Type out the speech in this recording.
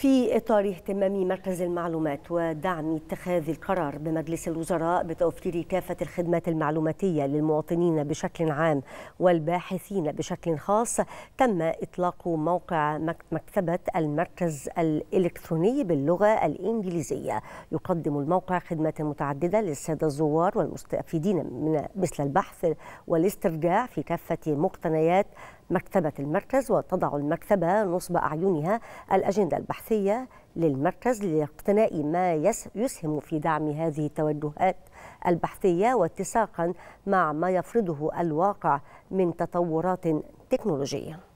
في إطار اهتمام مركز المعلومات ودعم اتخاذ القرار بمجلس الوزراء بتوفير كافة الخدمات المعلوماتية للمواطنين بشكل عام والباحثين بشكل خاص تم إطلاق موقع مكتبة المركز الإلكتروني باللغة الإنجليزية يقدم الموقع خدمات متعددة للسادة الزوار والمستفيدين من مثل البحث والاسترجاع في كافة مقتنيات مكتبة المركز وتضع المكتبة نصب أعينها الأجندة البحثية للمركز لاقتناء ما يسهم في دعم هذه التوجهات البحثية واتساقا مع ما يفرضه الواقع من تطورات تكنولوجية